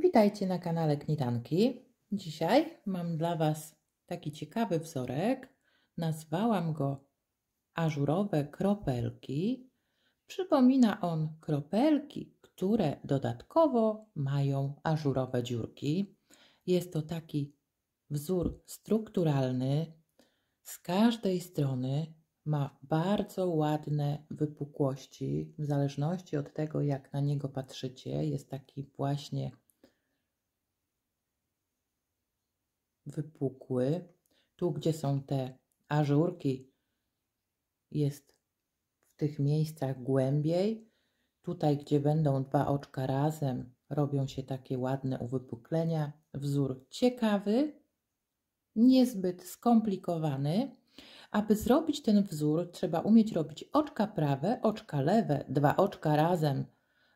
Witajcie na kanale Knitanki. Dzisiaj mam dla Was taki ciekawy wzorek. Nazwałam go ażurowe kropelki. Przypomina on kropelki, które dodatkowo mają ażurowe dziurki. Jest to taki wzór strukturalny. Z każdej strony ma bardzo ładne wypukłości, w zależności od tego, jak na niego patrzycie. Jest taki właśnie wypukły. Tu, gdzie są te ażurki, jest w tych miejscach głębiej. Tutaj, gdzie będą dwa oczka razem, robią się takie ładne uwypuklenia. Wzór ciekawy, niezbyt skomplikowany. Aby zrobić ten wzór, trzeba umieć robić oczka prawe, oczka lewe, dwa oczka razem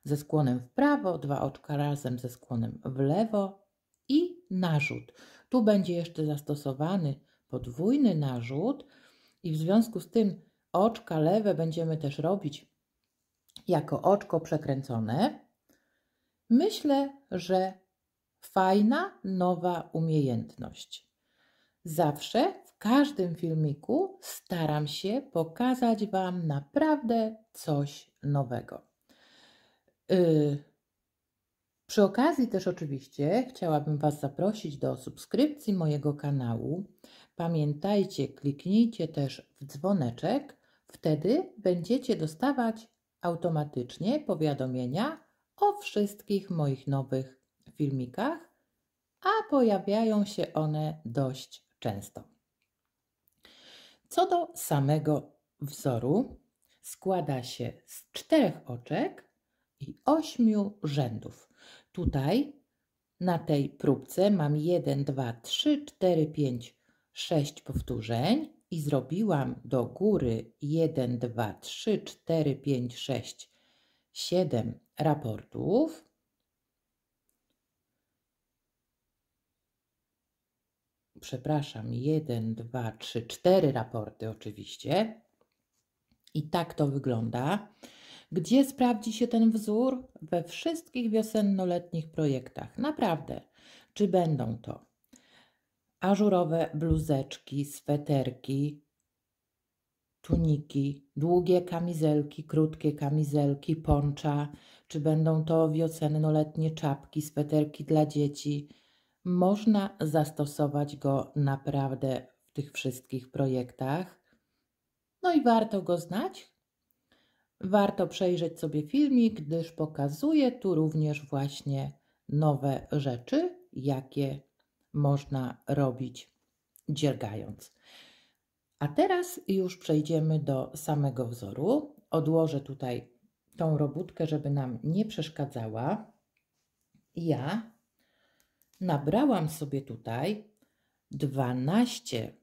ze skłonem w prawo, dwa oczka razem ze skłonem w lewo i narzut. Tu będzie jeszcze zastosowany podwójny narzut i w związku z tym oczka lewe będziemy też robić jako oczko przekręcone. Myślę, że fajna nowa umiejętność. Zawsze w każdym filmiku staram się pokazać Wam naprawdę coś nowego. Yy, przy okazji też oczywiście chciałabym Was zaprosić do subskrypcji mojego kanału. Pamiętajcie, kliknijcie też w dzwoneczek, wtedy będziecie dostawać automatycznie powiadomienia o wszystkich moich nowych filmikach, a pojawiają się one dość często. Co do samego wzoru, składa się z czterech oczek i ośmiu rzędów. Tutaj na tej próbce mam 1, 2, 3, 4, 5, 6 powtórzeń i zrobiłam do góry 1, 2, 3, 4, 5, 6, 7 raportów. Przepraszam, 1, 2, 3, 4 raporty oczywiście. I tak to wygląda gdzie sprawdzi się ten wzór? We wszystkich wiosennoletnich projektach. Naprawdę. Czy będą to ażurowe bluzeczki, sweterki, tuniki, długie kamizelki, krótkie kamizelki, poncza, czy będą to wiosennoletnie czapki, sweterki dla dzieci. Można zastosować go naprawdę w tych wszystkich projektach. No i warto go znać, Warto przejrzeć sobie filmik, gdyż pokazuje tu również właśnie nowe rzeczy, jakie można robić dziergając. A teraz już przejdziemy do samego wzoru. Odłożę tutaj tą robótkę, żeby nam nie przeszkadzała. Ja nabrałam sobie tutaj 12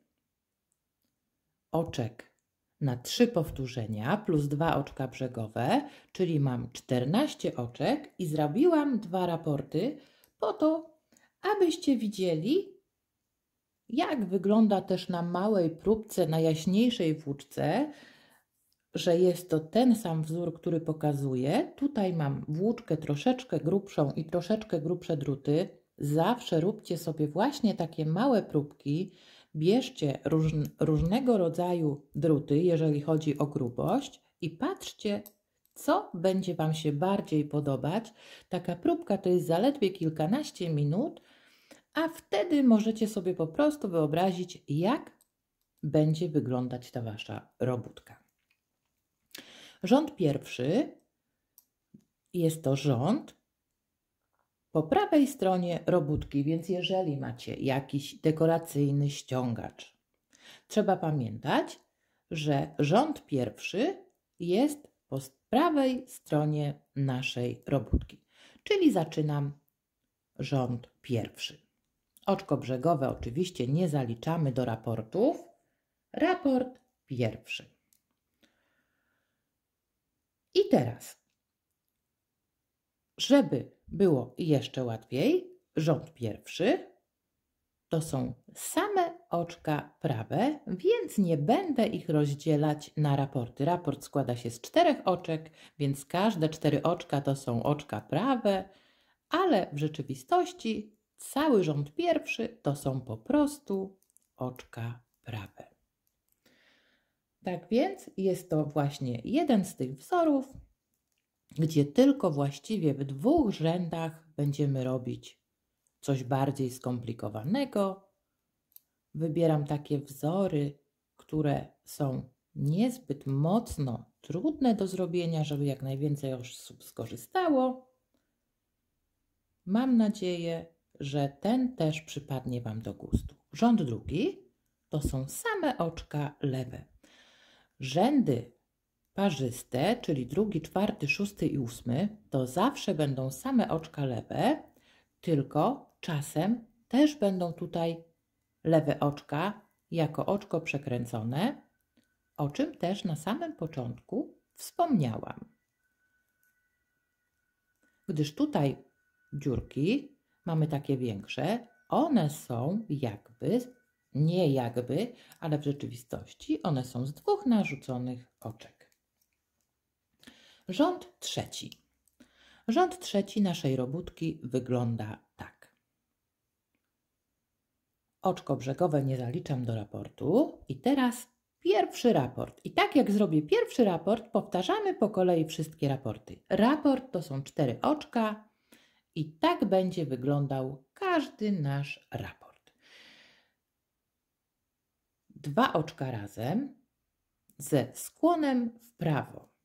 oczek na 3 powtórzenia plus 2 oczka brzegowe, czyli mam 14 oczek i zrobiłam dwa raporty po to, abyście widzieli, jak wygląda też na małej próbce, na jaśniejszej włóczce, że jest to ten sam wzór, który pokazuję. Tutaj mam włóczkę troszeczkę grubszą i troszeczkę grubsze druty. Zawsze róbcie sobie właśnie takie małe próbki, Bierzcie różnego rodzaju druty, jeżeli chodzi o grubość, i patrzcie, co będzie Wam się bardziej podobać. Taka próbka to jest zaledwie kilkanaście minut, a wtedy możecie sobie po prostu wyobrazić, jak będzie wyglądać ta Wasza robótka. Rząd pierwszy jest to rząd, po prawej stronie robótki, więc jeżeli macie jakiś dekoracyjny ściągacz, trzeba pamiętać, że rząd pierwszy jest po prawej stronie naszej robótki, czyli zaczynam rząd pierwszy. Oczko brzegowe oczywiście nie zaliczamy do raportów. Raport pierwszy. I teraz, żeby było jeszcze łatwiej. Rząd pierwszy to są same oczka prawe, więc nie będę ich rozdzielać na raporty. Raport składa się z czterech oczek, więc każde cztery oczka to są oczka prawe, ale w rzeczywistości cały rząd pierwszy to są po prostu oczka prawe. Tak więc jest to właśnie jeden z tych wzorów, gdzie tylko właściwie w dwóch rzędach będziemy robić coś bardziej skomplikowanego. Wybieram takie wzory, które są niezbyt mocno trudne do zrobienia, żeby jak najwięcej osób skorzystało. Mam nadzieję, że ten też przypadnie Wam do gustu. Rząd drugi to są same oczka lewe. Rzędy parzyste, czyli drugi, czwarty, szósty i ósmy, to zawsze będą same oczka lewe, tylko czasem też będą tutaj lewe oczka jako oczko przekręcone, o czym też na samym początku wspomniałam. Gdyż tutaj dziurki mamy takie większe, one są jakby, nie jakby, ale w rzeczywistości one są z dwóch narzuconych oczek. Rząd trzeci. Rząd trzeci naszej robótki wygląda tak. Oczko brzegowe nie zaliczam do raportu. I teraz pierwszy raport. I tak jak zrobię pierwszy raport, powtarzamy po kolei wszystkie raporty. Raport to są cztery oczka i tak będzie wyglądał każdy nasz raport. Dwa oczka razem ze skłonem w prawo.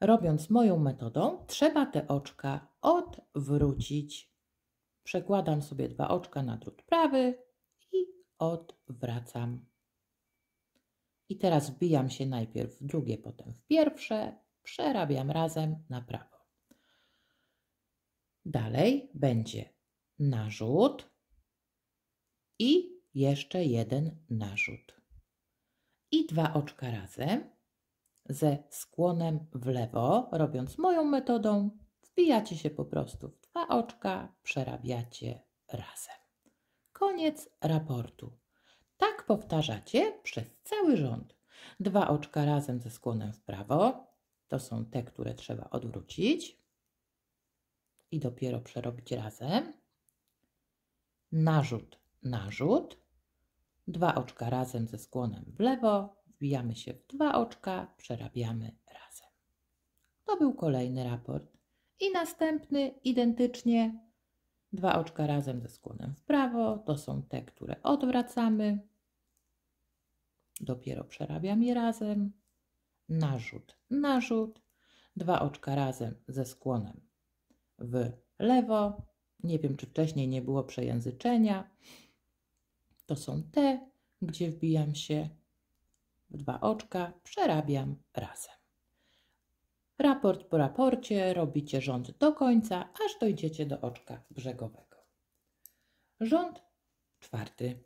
Robiąc moją metodą, trzeba te oczka odwrócić. Przekładam sobie dwa oczka na drut prawy i odwracam. I teraz wbijam się najpierw w drugie, potem w pierwsze. Przerabiam razem na prawo. Dalej będzie narzut i jeszcze jeden narzut. I dwa oczka razem ze skłonem w lewo, robiąc moją metodą, wbijacie się po prostu w dwa oczka, przerabiacie razem. Koniec raportu. Tak powtarzacie przez cały rząd. Dwa oczka razem ze skłonem w prawo, to są te, które trzeba odwrócić i dopiero przerobić razem. Narzut, narzut, dwa oczka razem ze skłonem w lewo, wbijamy się w dwa oczka, przerabiamy razem. To był kolejny raport. I następny identycznie. Dwa oczka razem ze skłonem w prawo. To są te, które odwracamy. Dopiero przerabiam je razem. Narzut, narzut. Dwa oczka razem ze skłonem w lewo. Nie wiem, czy wcześniej nie było przejęzyczenia. To są te, gdzie wbijam się w dwa oczka przerabiam razem. Raport po raporcie robicie rząd do końca, aż dojdziecie do oczka brzegowego. Rząd czwarty.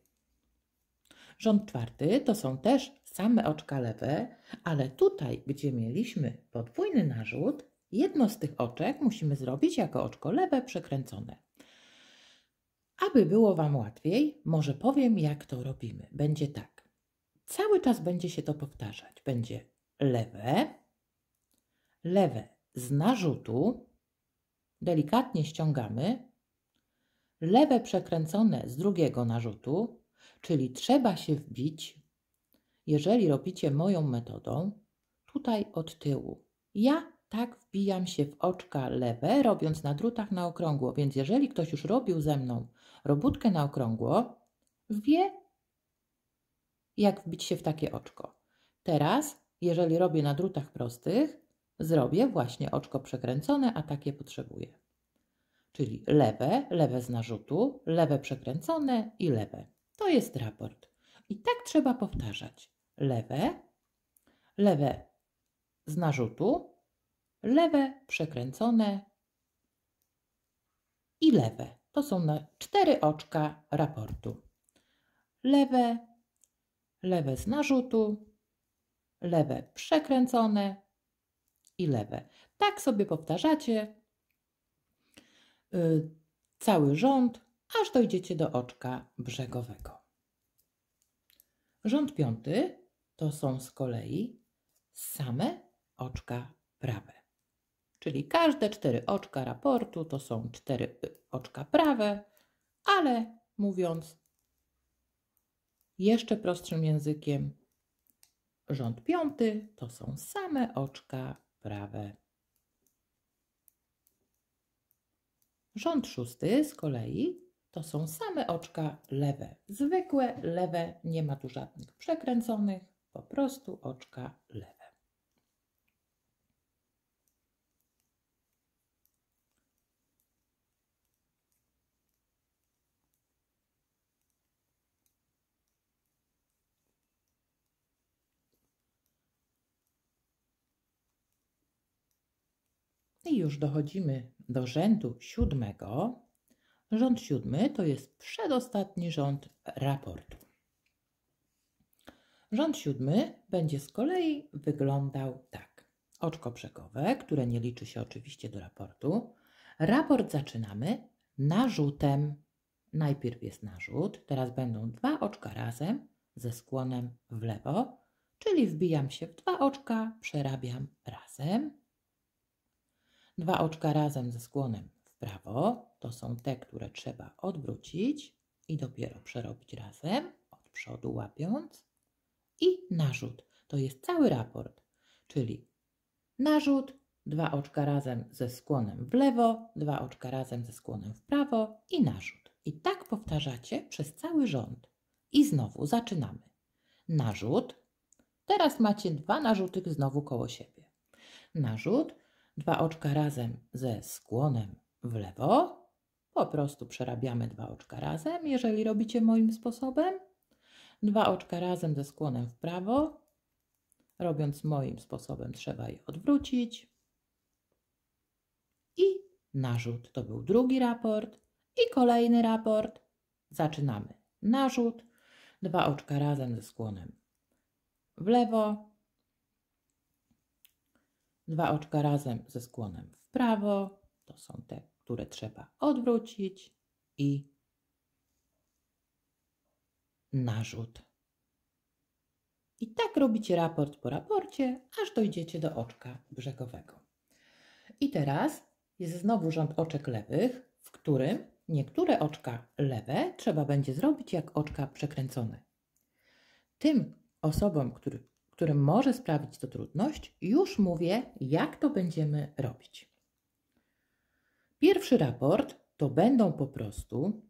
Rząd czwarty to są też same oczka lewe, ale tutaj, gdzie mieliśmy podwójny narzut, jedno z tych oczek musimy zrobić jako oczko lewe przekręcone. Aby było Wam łatwiej, może powiem, jak to robimy. Będzie tak cały czas będzie się to powtarzać. Będzie lewe, lewe z narzutu, delikatnie ściągamy, lewe przekręcone z drugiego narzutu, czyli trzeba się wbić, jeżeli robicie moją metodą, tutaj od tyłu. Ja tak wbijam się w oczka lewe, robiąc na drutach na okrągło, więc jeżeli ktoś już robił ze mną robótkę na okrągło, wie, jak wbić się w takie oczko. Teraz, jeżeli robię na drutach prostych, zrobię właśnie oczko przekręcone, a takie potrzebuję. Czyli lewe, lewe z narzutu, lewe przekręcone i lewe. To jest raport. I tak trzeba powtarzać. Lewe, lewe z narzutu, lewe przekręcone i lewe. To są cztery oczka raportu. Lewe, lewe z narzutu, lewe przekręcone i lewe. Tak sobie powtarzacie y, cały rząd, aż dojdziecie do oczka brzegowego. Rząd piąty to są z kolei same oczka prawe. Czyli każde cztery oczka raportu to są cztery y, oczka prawe, ale mówiąc jeszcze prostszym językiem rząd piąty to są same oczka prawe. Rząd szósty z kolei to są same oczka lewe. Zwykłe lewe, nie ma tu żadnych przekręconych, po prostu oczka lewe. już dochodzimy do rzędu siódmego, rząd siódmy to jest przedostatni rząd raportu. Rząd siódmy będzie z kolei wyglądał tak. Oczko brzegowe, które nie liczy się oczywiście do raportu. Raport zaczynamy narzutem. Najpierw jest narzut, teraz będą dwa oczka razem ze skłonem w lewo, czyli wbijam się w dwa oczka, przerabiam razem. Dwa oczka razem ze skłonem w prawo. To są te, które trzeba odwrócić i dopiero przerobić razem, od przodu łapiąc. I narzut. To jest cały raport, czyli narzut, dwa oczka razem ze skłonem w lewo, dwa oczka razem ze skłonem w prawo i narzut. I tak powtarzacie przez cały rząd. I znowu zaczynamy. Narzut. Teraz macie dwa narzuty znowu koło siebie. Narzut dwa oczka razem ze skłonem w lewo. Po prostu przerabiamy dwa oczka razem, jeżeli robicie moim sposobem. Dwa oczka razem ze skłonem w prawo. Robiąc moim sposobem trzeba je odwrócić. I narzut. To był drugi raport. I kolejny raport. Zaczynamy. Narzut. Dwa oczka razem ze skłonem w lewo dwa oczka razem ze skłonem w prawo, to są te, które trzeba odwrócić i narzut. I tak robicie raport po raporcie, aż dojdziecie do oczka brzegowego. I teraz jest znowu rząd oczek lewych, w którym niektóre oczka lewe trzeba będzie zrobić jak oczka przekręcone. Tym osobom, który, którym może sprawić to trudność, już mówię, jak to będziemy robić. Pierwszy raport to będą po prostu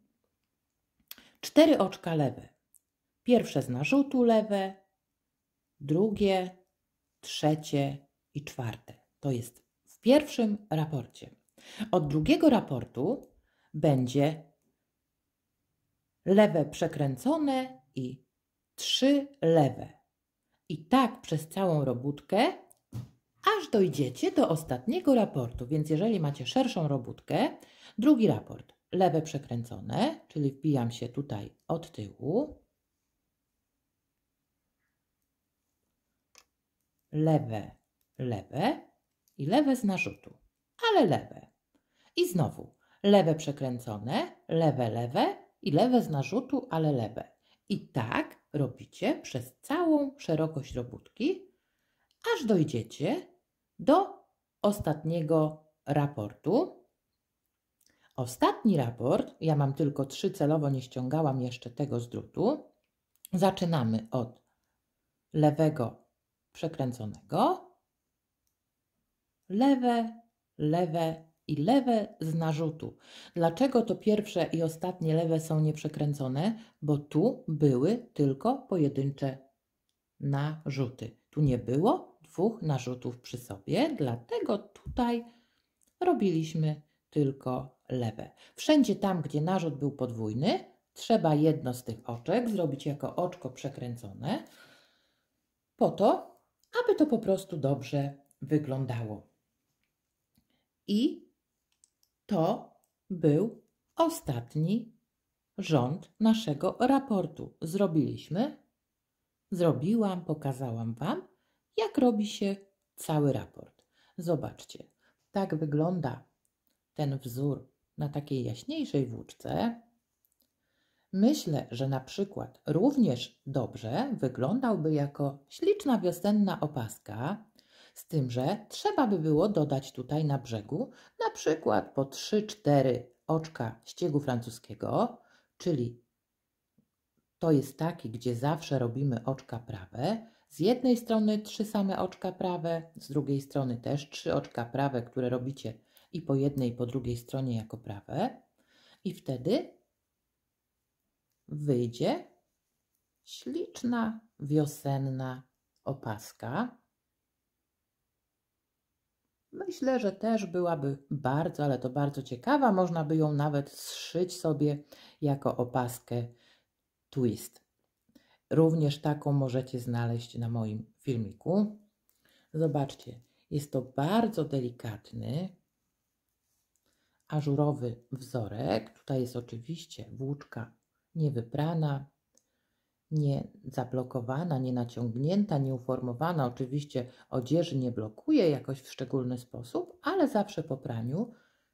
cztery oczka lewe. Pierwsze z narzutu lewe, drugie, trzecie i czwarte. To jest w pierwszym raporcie. Od drugiego raportu będzie lewe przekręcone i trzy lewe. I tak przez całą robótkę, aż dojdziecie do ostatniego raportu. Więc jeżeli macie szerszą robótkę, drugi raport, lewe przekręcone, czyli wbijam się tutaj od tyłu, lewe, lewe i lewe z narzutu, ale lewe. I znowu lewe przekręcone, lewe, lewe i lewe z narzutu, ale lewe. I tak robicie przez całą szerokość robótki, aż dojdziecie do ostatniego raportu. Ostatni raport, ja mam tylko trzy celowo, nie ściągałam jeszcze tego z drutu. Zaczynamy od lewego przekręconego, lewe, lewe, i lewe z narzutu. Dlaczego to pierwsze i ostatnie lewe są nieprzekręcone? Bo tu były tylko pojedyncze narzuty. Tu nie było dwóch narzutów przy sobie, dlatego tutaj robiliśmy tylko lewe. Wszędzie tam, gdzie narzut był podwójny, trzeba jedno z tych oczek zrobić jako oczko przekręcone, po to, aby to po prostu dobrze wyglądało. I to był ostatni rząd naszego raportu. Zrobiliśmy, zrobiłam, pokazałam Wam, jak robi się cały raport. Zobaczcie, tak wygląda ten wzór na takiej jaśniejszej włóczce. Myślę, że na przykład również dobrze wyglądałby jako śliczna wiosenna opaska, z tym, że trzeba by było dodać tutaj na brzegu na przykład po 3-4 oczka ściegu francuskiego, czyli to jest taki, gdzie zawsze robimy oczka prawe. Z jednej strony trzy same oczka prawe, z drugiej strony też trzy oczka prawe, które robicie i po jednej, i po drugiej stronie jako prawe. I wtedy wyjdzie śliczna wiosenna opaska. Myślę, że też byłaby bardzo, ale to bardzo ciekawa. Można by ją nawet zszyć sobie jako opaskę twist. Również taką możecie znaleźć na moim filmiku. Zobaczcie, jest to bardzo delikatny, ażurowy wzorek. Tutaj jest oczywiście włóczka niewyprana, nie zablokowana, nie naciągnięta, nie uformowana. Oczywiście odzieży nie blokuje jakoś w szczególny sposób, ale zawsze po praniu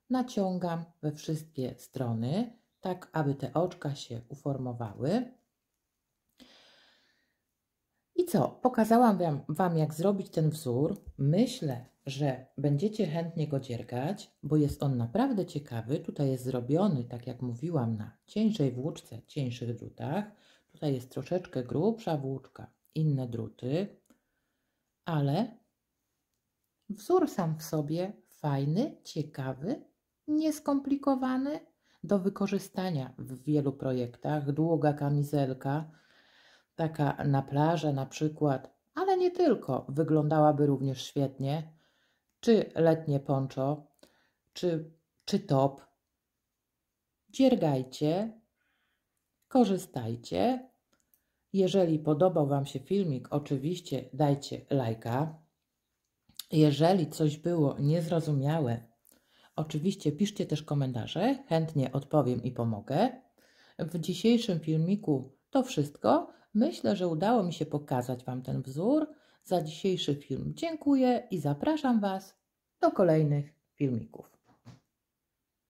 naciągam we wszystkie strony, tak aby te oczka się uformowały. I co? Pokazałam wam, wam, jak zrobić ten wzór. Myślę, że będziecie chętnie go dziergać, bo jest on naprawdę ciekawy. Tutaj jest zrobiony, tak jak mówiłam, na cieńszej włóczce, cieńszych drutach. Tutaj jest troszeczkę grubsza włóczka, inne druty, ale wzór sam w sobie fajny, ciekawy, nieskomplikowany, do wykorzystania w wielu projektach. Długa kamizelka, taka na plażę na przykład, ale nie tylko, wyglądałaby również świetnie. Czy letnie poncho, czy, czy top. Dziergajcie, korzystajcie. Jeżeli podobał Wam się filmik, oczywiście dajcie lajka. Jeżeli coś było niezrozumiałe, oczywiście piszcie też komentarze, chętnie odpowiem i pomogę. W dzisiejszym filmiku to wszystko. Myślę, że udało mi się pokazać Wam ten wzór. Za dzisiejszy film dziękuję i zapraszam Was do kolejnych filmików.